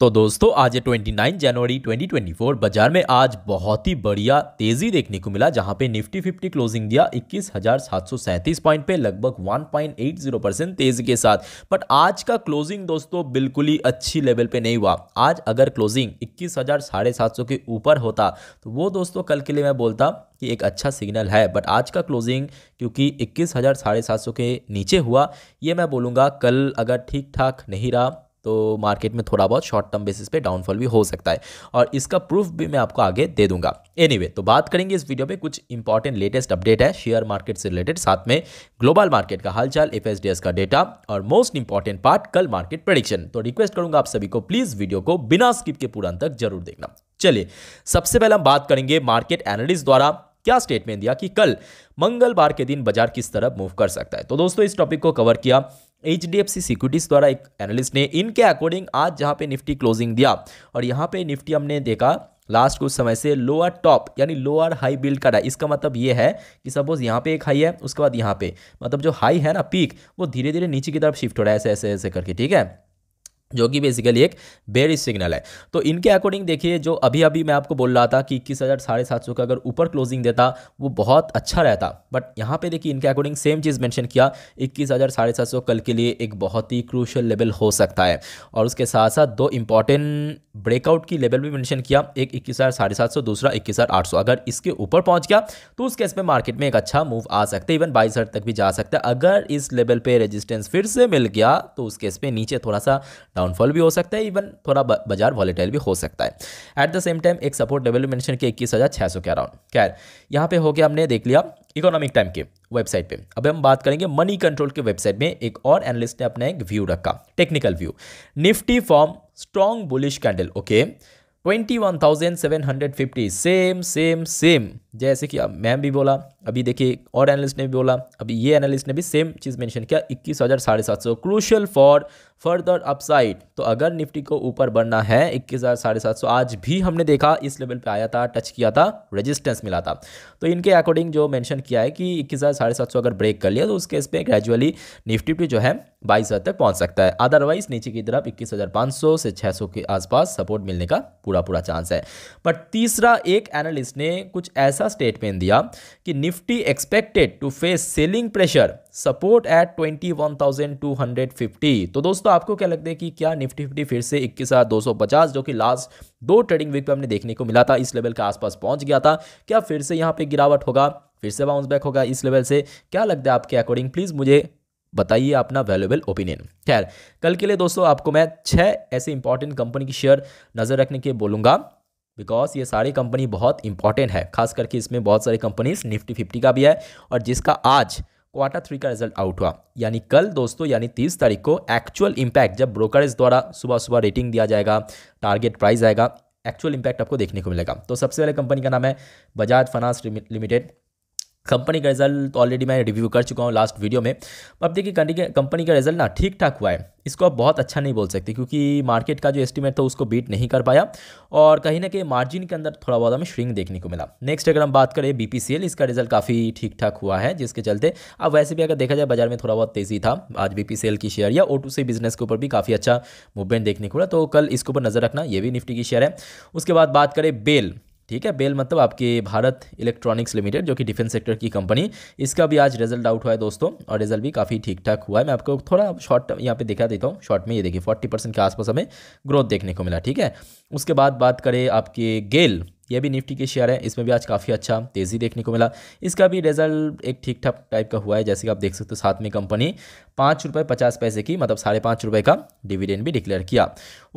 तो दोस्तों आज 29 जनवरी 2024 बाजार में आज बहुत ही बढ़िया तेजी देखने को मिला जहां पे निफ्टी 50 क्लोजिंग दिया इक्कीस पॉइंट पे लगभग 1.80 परसेंट तेजी के साथ बट आज का क्लोजिंग दोस्तों बिल्कुल ही अच्छी लेवल पे नहीं हुआ आज अगर क्लोजिंग इक्कीस साढ़े के ऊपर होता तो वो दोस्तों कल के लिए मैं बोलता कि एक अच्छा सिग्नल है बट आज का क्लोजिंग क्योंकि इक्कीस साढ़े सात के नीचे हुआ ये मैं बोलूँगा कल अगर ठीक ठाक नहीं रहा तो मार्केट में थोड़ा बहुत शॉर्ट टर्म बेसिस पे डाउनफॉल भी हो सकता है और इसका प्रूफ भी मैं आपको आगे दे दूंगा एनीवे anyway, तो बात करेंगे इस वीडियो में कुछ इंपॉर्टेंट लेटेस्ट अपडेट है शेयर मार्केट से रिलेटेड साथ में ग्लोबल मार्केट का हालचाल एफ का डेटा और मोस्ट इंपॉर्टेंट पार्ट कल मार्केट प्रडिक्शन तो रिक्वेस्ट करूंगा आप सभी को प्लीज़ वीडियो को बिना स्किप के पूरा तक जरूर देखना चलिए सबसे पहले हम बात करेंगे मार्केट एनालिस्ट द्वारा क्या स्टेटमेंट दिया कि कल मंगलवार के दिन बाजार किस तरह मूव कर सकता है तो दोस्तों इस टॉपिक को कवर किया H D F C securities द्वारा एक एनालिस्ट ने इनके अकॉर्डिंग आज जहाँ पे निफ्टी क्लोजिंग दिया और यहाँ पे निफ्टी हमने देखा लास्ट कुछ समय से लोअर टॉप यानी लोअर हाई बिल्ड करा इसका मतलब ये है कि सपोज यहाँ पे एक हाई है उसके बाद यहाँ पे मतलब जो हाई है ना पीक वो धीरे धीरे नीचे की तरफ शिफ्ट हो रहा है ऐसे ऐसे ऐसे करके ठीक है जो कि बेसिकली एक बेरिश सिग्नल है तो इनके अकॉर्डिंग देखिए जो अभी अभी मैं आपको बोल रहा था कि इक्कीस हज़ार साढ़े सात सौ का अगर ऊपर क्लोजिंग देता वो बहुत अच्छा रहता बट यहाँ पे देखिए इनके अकॉर्डिंग सेम चीज़ मेंशन किया इक्कीस हज़ार साढ़े सात सौ कल के लिए एक बहुत ही क्रूशल लेवल हो सकता है और उसके साथ साथ दो इंपॉर्टेंट ब्रेकआउट की लेवल भी मैंशन किया एक इक्कीस हज़ार साढ़े सात सौ दूसरा इक्कीस हज़ार आठ सौ अगर इसके ऊपर पहुँच गया तो उस केस में मार्केट में एक अच्छा मूव आ सकता है इवन बाईस हज़ार तक भी जा सकता है अगर इस लेवल पर रेजिस्टेंस फिर से मिल गया तो उस केस पर नीचे थोड़ा सा डाउन डाउनफॉल भी हो सकता है इवन थोड़ा बाजार वॉलेटाइल भी हो सकता है एट द सेम टाइम एक सपोर्ट लेवल मेंशन किया इक्कीस हज़ार छः सौ के अराउंड खैर यहाँ पे हो गया हमने देख लिया इकोनॉमिक टाइम के वेबसाइट पे अब हम बात करेंगे मनी कंट्रोल के वेबसाइट में एक और एनालिस्ट ने अपना एक व्यू रखा technical view Nifty form strong bullish candle okay twenty one thousand seven hundred fifty same same same जैसे कि अब मैम भी बोला अभी देखिए और एनालिस्ट ने भी बोला अभी ये एनालिस्ट ने भी सेम चीज़ मेंशन किया इक्कीस हज़ार साढ़े सात सौ क्रूशल फॉर फर्दर अपसाइड तो अगर निफ्टी को ऊपर बढ़ना है इक्कीस हज़ार साढ़े सात सौ आज भी हमने देखा इस लेवल पे आया था टच किया था रेजिस्टेंस मिला था तो इनके अकॉर्डिंग जो मैंशन किया है कि इक्कीस हज़ार साढ़े सात सौ अगर ब्रेक कर लिया तो उस केस पर ग्रेजुअली निफ्टी पे जो है बाईस हज़ार तक पहुँच सकता है अदरवाइज नीचे की तरफ इक्कीस हज़ार पाँच सौ से छः सौ के आसपास सपोर्ट मिलने का पूरा पूरा चांस है बट तीसरा एक एनालिस्ट ने कुछ ऐसा सा स्टेटमेंट दिया कि Nifty expected to face selling pressure support at 21,250 तो दोस्तों आपको क्या लगता है कि क्या निफ्टी फिफ्टी फिर से इक्कीस हज़ार दो सौ पचास जो कि लास्ट दो ट्रेडिंग वीक पे हमने देखने को मिला था इस लेवल के आसपास पहुंच गया था क्या फिर से यहाँ पे गिरावट होगा फिर से बाउंस बैक होगा इस लेवल से क्या लगता है आपके अकॉर्डिंग प्लीज़ मुझे बताइए अपना वैल्यूबल ओपिनियन खैर कल के लिए दोस्तों आपको मैं छह ऐसे इंपॉर्टेंट कंपनी की शेयर नज़र रखने के बोलूंगा बिकॉज ये सारी कंपनी बहुत इंपॉर्टेंट है खास करके इसमें बहुत सारी कंपनीज निफ्टी फिफ्टी का भी है और जिसका आज क्वार्टर थ्री का रिजल्ट आउट हुआ यानी कल दोस्तों यानी तीस तारीख को एक्चुअल इम्पैक्ट जब ब्रोकरेज द्वारा सुबह सुबह रेटिंग दिया जाएगा टारगेट प्राइस आएगा एक्चुअल इम्पैक्ट आपको देखने को मिलेगा तो सबसे पहले कंपनी का नाम है बजाज फाइनांस लिमिटेड कंपनी का रिजल्ट ऑलरेडी तो मैं रिव्यू कर चुका हूँ लास्ट वीडियो में अब देखिए कंपनी का रिजल्ट ना ठीक ठाक हुआ है इसको आप बहुत अच्छा नहीं बोल सकते क्योंकि मार्केट का जो एस्टीमेट था उसको बीट नहीं कर पाया और कहीं ना कहीं मार्जिन के अंदर थोड़ा बहुत हमें श्रिंक देखने को मिला नेक्स्ट अगर हम बात करें बी इसका रिजल्ट काफ़ी ठीक ठाक हुआ है जिसके चलते अब वैसे भी अगर देखा जाए बाजार में थोड़ा बहुत तेज़ी था आज बी की शेयर या ओ बिजनेस के ऊपर भी काफ़ी अच्छा मूवमेंट देखने को मिला तो कल इसके ऊपर नज़र रखना ये भी निफ्टी की शेयर है उसके बाद बात करें बेल ठीक है बेल मतलब आपके भारत इलेक्ट्रॉनिक्स लिमिटेड जो कि डिफेंस सेक्टर की कंपनी इसका भी आज रिजल्ट आउट हुआ है दोस्तों और रिजल्ट भी काफ़ी ठीक ठाक हुआ है मैं आपको थोड़ा शॉर्ट यहाँ पे दिखा देता हूँ शॉर्ट में ये देखिए फोर्टी परसेंट के आसपास हमें ग्रोथ देखने को मिला ठीक है उसके बाद बात करें आपके गेल यह भी निफ्टी के शेयर है इसमें भी आज काफ़ी अच्छा तेज़ी देखने को मिला इसका भी रिजल्ट एक ठीक ठाक टाइप का हुआ है जैसे कि आप देख सकते हो साथ में कंपनी पाँच रुपये पचास पैसे की मतलब साढ़े पाँच रुपये का डिविडेंड भी डिक्लेयर किया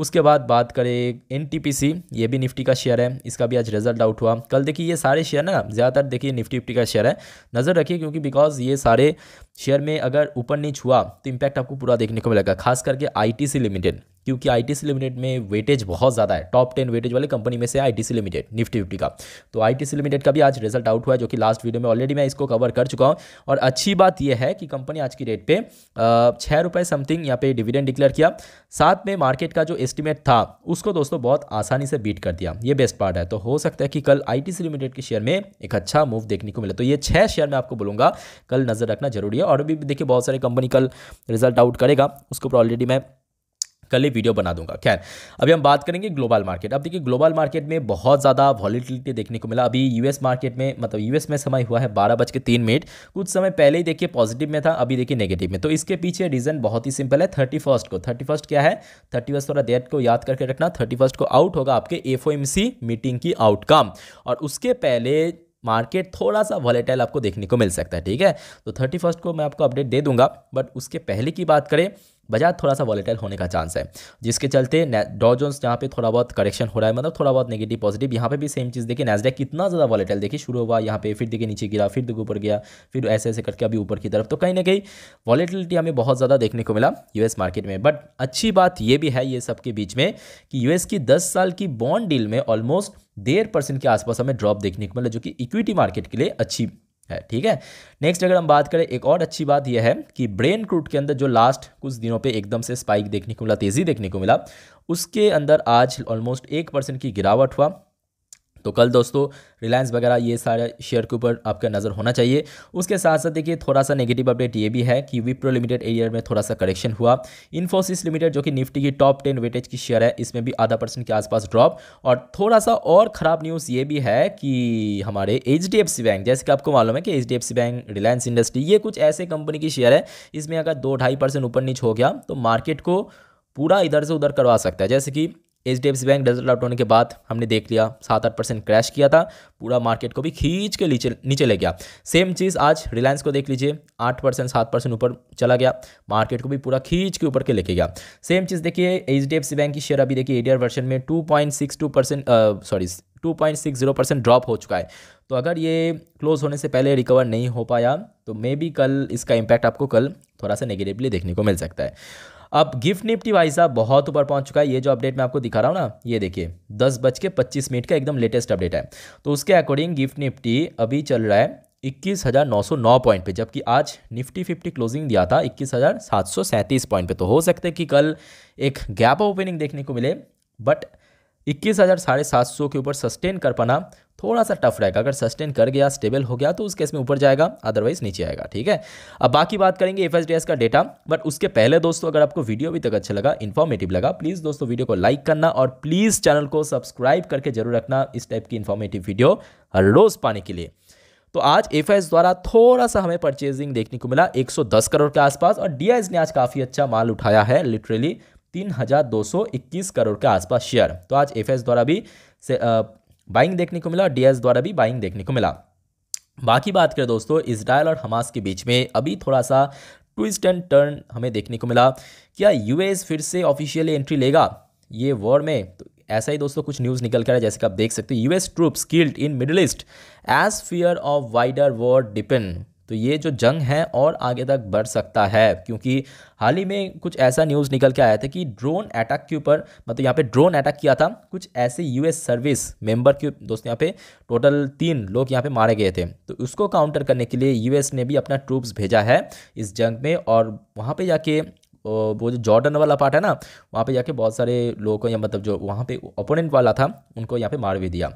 उसके बाद बात करें एन ये भी निफ्टी का शेयर है इसका भी आज रिजल्ट आउट हुआ कल देखिए ये सारे शेयर ना ज़्यादातर देखिए निफ्टी निफ्टी का शेयर है नज़र रखिए क्योंकि बिकॉज ये सारे शेयर में अगर ऊपर नीच हुआ तो इम्पैक्ट आपको पूरा देखने को मिलेगा खास करके आई लिमिटेड क्योंकि आई लिमिटेड में वेटेज बहुत ज़्यादा है टॉप टेन वेटेज वाले कंपनी में से आई लिमिटेड निफ्टी फिफ्टी का तो आई लिमिटेड का भी आज रिजल्ट आउट हुआ है जो कि लास्ट वीडियो में ऑलरेडी मैं इसको कवर कर चुका हूँ और अच्छी बात यह है कि कंपनी आज की डेट पर छः रुपये समथिंग यहाँ पे डिविडेंड डिक्लेयर किया साथ में मार्केट का जो एस्टिमेट था उसको दोस्तों बहुत आसानी से बीट कर दिया ये बेस्ट पार्ट है तो हो सकता है कि कल आई लिमिटेड के शेयर में एक अच्छा मूव देखने को मिले तो ये छः शेयर मैं आपको बोलूँगा कल नज़र रखना जरूरी है और भी देखिए बहुत सारी कंपनी कल रिजल्ट आउट करेगा उसके ऊपर ऑलरेडी मैं कल ही वीडियो बना दूंगा खैर अभी हम बात करेंगे ग्लोबल मार्केट अब देखिए ग्लोबल मार्केट में बहुत ज़्यादा वॉलीटिलिटी देखने को मिला अभी यूएस मार्केट में मतलब यूएस में समय हुआ है बारह बज के तीन मिनट कुछ समय पहले ही देखिए पॉजिटिव में था अभी देखिए नेगेटिव में तो इसके पीछे रीज़न बहुत ही सिंपल है थर्टी फर्स्ट को थर्टी फर्स्ट क्या है थर्टी फर्स्ट थोड़ा डेट को याद करके रखना थर्टी फर्स्ट को आउट होगा आपके एफ मीटिंग की आउटकम और उसके पहले मार्केट थोड़ा सा वॉलेटाइल आपको देखने को मिल सकता है ठीक है तो थर्टी फर्स्ट को मैं आपको अपडेट दे दूंगा बट उसके पहले की बात करें बाजार थोड़ा सा वॉलेटाइल होने का चांस है जिसके चलते डॉजोन्स यहाँ पे थोड़ा बहुत करेक्शन हो रहा है मतलब थोड़ा बहुत नेगेटिव पॉजिटिव यहाँ पे भी सेम चीज़ देखिए नेस्डेक कितना ज़्यादा वॉलेटाइल देखिए शुरू हुआ यहाँ पे फिर देखिए नीचे गिरा फिर देखिए ऊपर गया फिर ऐसे ऐसे करके अभी ऊपर की तरफ तो कहीं ना कहीं वॉलेटिलिटी हमें बहुत ज़्यादा देखने को मिला यू मार्केट में बट अच्छी बात ये भी है ये सबके बीच में कि यूएस की दस साल की बॉन्ड डील में ऑलमोस्ट डेढ़ परसेंट के आसपास हमें ड्रॉप देखने को मिला जो कि इक्विटी मार्केट के लिए अच्छी है ठीक है नेक्स्ट अगर हम बात करें एक और अच्छी बात यह है कि ब्रेन क्रूड के अंदर जो लास्ट कुछ दिनों पे एकदम से स्पाइक देखने को मिला तेज़ी देखने को मिला उसके अंदर आज ऑलमोस्ट एक परसेंट की गिरावट हुआ तो कल दोस्तों रिलायंस वगैरह ये सारे शेयर के ऊपर आपका नज़र होना चाहिए उसके साथ साथ देखिए थोड़ा सा नेगेटिव अपडेट ये भी है कि विप्रो लिमिटेड एरियर में थोड़ा सा करेक्शन हुआ इन्फोसिस लिमिटेड जो कि निफ्टी की टॉप टेन वेटेज की शेयर है इसमें भी आधा परसेंट के आसपास ड्रॉप और थोड़ा सा और ख़राब न्यूज़ ये भी है कि हमारे एच बैंक जैसे कि आपको मालूम है कि एच बैंक रिलायंस इंडस्ट्री ये कुछ ऐसे कंपनी की शेयर है इसमें अगर दो ढाई ऊपर नीच हो गया तो मार्केट को पूरा इधर से उधर करवा सकता है जैसे कि H D F C bank result out होने के बाद हमने देख लिया सात आठ परसेंट क्रैश किया था पूरा मार्केट को भी खींच के नीचे नीचे ले गया सेम चीज़ आज रिलायंस को देख लीजिए आठ परसेंट सात परसेंट ऊपर चला गया मार्केट को भी पूरा खींच के ऊपर के लेके गया सेम चीज़ देखिए H D F C bank की शेयर अभी देखिए एडीआर वर्जन में two point six two percent sorry two point six zero percent drop हो चुका है तो अगर ये क्लोज होने से पहले रिकवर नहीं हो पाया तो मे बी कल इसका इम्पैक्ट आपको कल थोड़ा सा नेगेटिवली देखने को मिल सकता है अब गिफ्ट निफ्टी भाई साहब बहुत ऊपर पहुंच चुका है ये जो अपडेट मैं आपको दिखा रहा हूँ ना ये देखिए दस बज के पच्चीस मिनट का एकदम लेटेस्ट अपडेट है तो उसके अकॉर्डिंग गिफ्ट निफ्टी अभी चल रहा है इक्कीस हज़ार नौ सौ नौ पॉइंट पे जबकि आज निफ्टी फिफ्टी क्लोजिंग दिया था इक्कीस हज़ार सात सौ सैंतीस पॉइंट पे तो हो सकते कि कल एक गैप ओपनिंग देखने को मिले बट इक्कीस हज़ार साढ़े सात सौ के ऊपर सस्टेन कर पाना थोड़ा सा टफ रहेगा अगर सस्टेन कर गया स्टेबल हो गया तो उस केस में ऊपर जाएगा अदरवाइज नीचे आएगा ठीक है अब बाकी बात करेंगे एफ का डेटा बट उसके पहले दोस्तों अगर आपको वीडियो अभी तक अच्छा लगा इन्फॉर्मेटिव लगा प्लीज़ दोस्तों वीडियो को लाइक करना और प्लीज़ चैनल को सब्सक्राइब करके जरूर रखना इस टाइप की इन्फॉर्मेटिव वीडियो हर रोज़ पाने के लिए तो आज एफ द्वारा थोड़ा सा हमें परचेजिंग देखने को मिला एक करोड़ के आसपास और डी ने आज काफ़ी अच्छा माल उठाया है लिटरली तीन करोड़ के आसपास शेयर तो आज एफ द्वारा भी से, आ, बाइंग देखने को मिला और डीएस द्वारा भी बाइंग देखने को मिला बाकी बात करें दोस्तों इसराइल और हमास के बीच में अभी थोड़ा सा ट्विस्ट एंड टर्न हमें देखने को मिला क्या यूएस फिर से ऑफिशियली एंट्री लेगा ये वॉर में तो ऐसा ही दोस्तों कुछ न्यूज़ निकल कर है जैसे कि आप देख सकते हो US troops killed in Middle East as fear of wider war depend तो ये जो जंग है और आगे तक बढ़ सकता है क्योंकि हाल ही में कुछ ऐसा न्यूज़ निकल के आया था कि ड्रोन अटैक के ऊपर मतलब यहाँ पे ड्रोन अटैक किया था कुछ ऐसे यूएस सर्विस मेंबर के दोस्त यहाँ पे टोटल तीन लोग यहाँ पे मारे गए थे तो उसको काउंटर करने के लिए यूएस ने भी अपना ट्रूप्स भेजा है इस जंग में और वहाँ पर जाके वो जो जॉर्डन वाला पार्ट है ना वहाँ पे जाके बहुत सारे लोगों को या मतलब जो वहाँ पे ओपोनेंट वाला था उनको यहाँ पे मार भी दिया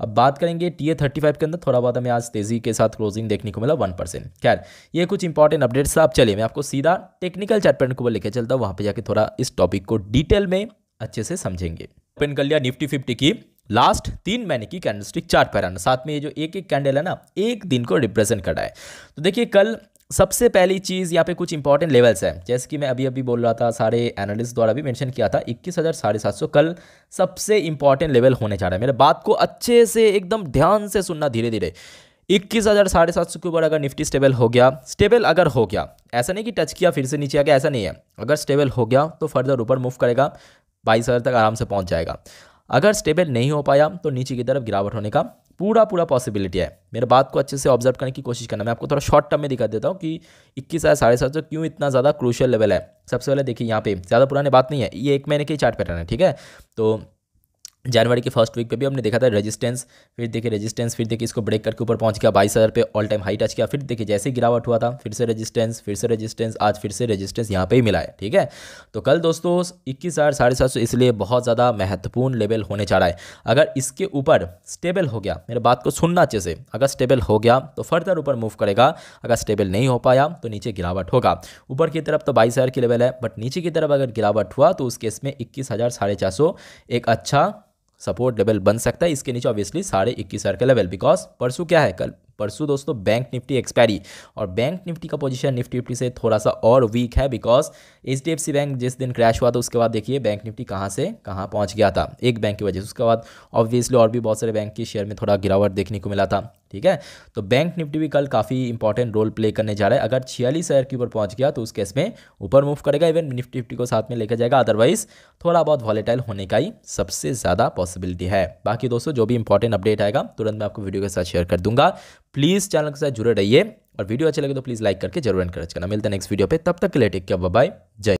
अब बात करेंगे टी ए थर्टी फाइव के अंदर थोड़ा बहुत हमें आज तेज़ी के साथ क्लोजिंग देखने को मिला वन परसेंट खैर ये कुछ इंपॉर्टेंट अपडेट्स था आप चलिए मैं आपको सीधा टेक्निकल चैटपेंट को लेकर चलता हूँ वहाँ पर जाके थोड़ा इस टॉपिक को डिटेल में अच्छे से समझेंगे ओपन कर लिया निफ्टी फिफ्टी की लास्ट तीन महीने की कैंडलस्टिक चार्ट पैराना साथ में ये जो एक एक कैंडल है ना एक दिन को रिप्रेजेंट कर रहा है तो देखिए कल सबसे पहली चीज़ यहाँ पे कुछ इंपॉर्टेंट लेवल्स है जैसे कि मैं अभी अभी बोल रहा था सारे एनालिस्ट द्वारा भी मेंशन किया था इक्कीस हज़ार साढ़े सात सौ कल सबसे इंपॉर्टेंट लेवल होने जा रहा है मेरे बात को अच्छे से एकदम ध्यान से सुनना धीरे धीरे इक्कीस हज़ार साढ़े सात सौ के ऊपर अगर निफ्टी स्टेबल हो गया स्टेबल अगर हो गया ऐसा नहीं कि टच किया फिर से नीचे आ गया ऐसा नहीं है अगर स्टेबल हो गया तो फर्दर ऊपर मूव करेगा बाईस हज़ार तक आराम से पहुँच जाएगा अगर स्टेबल नहीं हो पाया तो नीचे की तरफ गिरावट होने का पूरा पूरा पॉसिबिलिटी है मेरे बात को अच्छे से ऑब्जर्व करने की कोशिश करना मैं आपको थोड़ा शॉर्ट टर्म में दिखा देता हूँ कि इक्कीस हज़ार साढ़े सात सौ क्यों इतना ज़्यादा क्रूशल लेवल है सबसे पहले देखिए यहाँ पे ज़्यादा पुराने बात नहीं है ये एक महीने के चार्ट पैटर्न है ठीक है तो जनवरी के फर्स्ट वीक पे भी हमने देखा था रेजिस्टेंस फिर देखिए रेजिस्टेंस फिर देखिए इसको ब्रेक करके ऊपर पहुंच गया बाईस हज़ार पे ऑल टाइम हाई टच किया फिर देखिए जैसे गिरावट हुआ था फिर से रेजिस्टेंस फिर से रेजिस्टेंस आज फिर से रेजिस्टेंस यहाँ पे ही मिला है ठीक है तो कल दोस्तों इक्कीस हज़ार साढ़े सात सौ इसलिए बहुत ज़्यादा महत्वपूर्ण लेवल होने जा रहा है अगर इसके ऊपर स्टेबल हो गया मेरे बात को सुनना अच्छे से अगर स्टेबल हो गया तो फर्दर ऊपर मूव करेगा अगर स्टेबल नहीं हो पाया तो नीचे गिरावट होगा ऊपर की तरफ तो बाईस हज़ार की लेवल है बट नीचे की तरफ अगर गिरावट हुआ तो उस केस में इक्कीस हज़ार साढ़े चार सौ एक अच्छा सपोर्ट लेवल बन सकता है इसके नीचे ऑब्वियसली साढ़े इक्कीस हज़ार का लेवल बिकॉज परसों क्या है कल परसों दोस्तों बैंक निफ्टी एक्सपायरी और बैंक निफ्टी का पोजीशन निफ्टी निफ्टी से थोड़ा सा और वीक है because H D F C bank जिस दिन क्रैश हुआ था उसके बाद देखिए बैंक निफ्टी कहाँ से कहाँ पहुँच गया था एक बैंक की वजह से उसके बाद ऑब्वियसली और भी बहुत सारे बैंक के शेयर में थोड़ा गिरावट देखने को मिला था ठीक है तो बैंक निफ्टी भी कल काफ़ी इंपॉर्टेंट रोल प्ले करने जा रहा है अगर छियालीस हज़ार के ऊपर पहुंच गया तो उस केस में ऊपर मूव करेगा इवन निफ्टी निफ्टी को साथ में लेकर जाएगा अदरवाइज थोड़ा बहुत वॉलेटाइल होने का ही सबसे ज़्यादा पॉसिबिलिटी है बाकी दोस्तों जो भी इंपॉर्टेंट अपडेट आएगा तुरंत मैं आपको वीडियो के साथ शेयर कर दूंगा प्लीज़ चैनल के साथ जुड़े रहिए और वीडियो अच्छे लगे तो प्लीज़ लाइक करके जरूर एनकरेज करना मिलता है नेक्स्ट वीडियो पर तब तक के लिए टेक केयर बाय जय